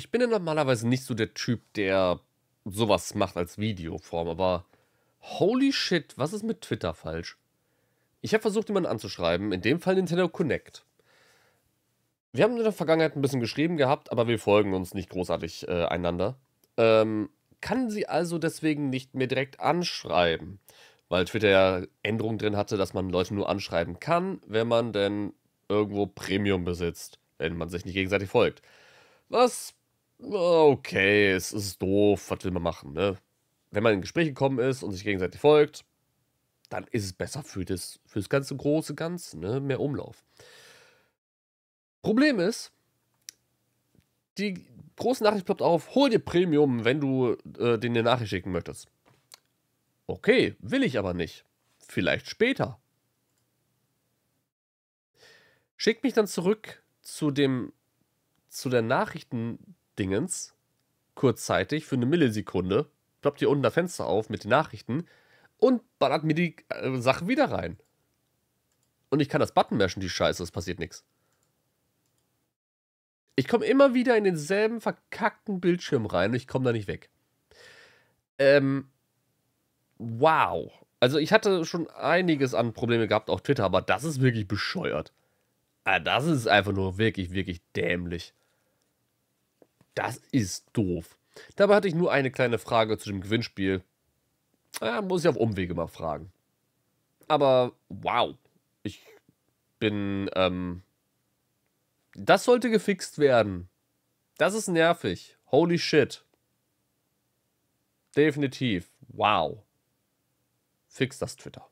Ich bin ja normalerweise nicht so der Typ, der sowas macht als Videoform, aber holy shit, was ist mit Twitter falsch? Ich habe versucht, jemanden anzuschreiben, in dem Fall Nintendo Connect. Wir haben in der Vergangenheit ein bisschen geschrieben gehabt, aber wir folgen uns nicht großartig äh, einander. Ähm, kann sie also deswegen nicht mehr direkt anschreiben, weil Twitter ja Änderungen drin hatte, dass man Leute nur anschreiben kann, wenn man denn irgendwo Premium besitzt, wenn man sich nicht gegenseitig folgt. Was okay, es ist doof, was will man machen, ne? Wenn man in Gespräche gekommen ist und sich gegenseitig folgt, dann ist es besser für das, für das ganze große Ganze, ne? Mehr Umlauf. Problem ist, die große Nachricht ploppt auf, hol dir Premium, wenn du äh, den eine Nachricht schicken möchtest. Okay, will ich aber nicht. Vielleicht später. Schick mich dann zurück zu dem zu der Nachrichten Dingens kurzzeitig für eine Millisekunde, ploppt hier unten das Fenster auf mit den Nachrichten und ballert mir die äh, Sache wieder rein. Und ich kann das Button mashen, die Scheiße, es passiert nichts. Ich komme immer wieder in denselben verkackten Bildschirm rein und ich komme da nicht weg. Ähm, wow. Also ich hatte schon einiges an Probleme gehabt auf Twitter, aber das ist wirklich bescheuert. Ah, das ist einfach nur wirklich, wirklich dämlich. Das ist doof. Dabei hatte ich nur eine kleine Frage zu dem Gewinnspiel. Ja, muss ich auf Umwege mal fragen. Aber wow, ich bin. Ähm, das sollte gefixt werden. Das ist nervig. Holy shit. Definitiv. Wow. Fix das Twitter.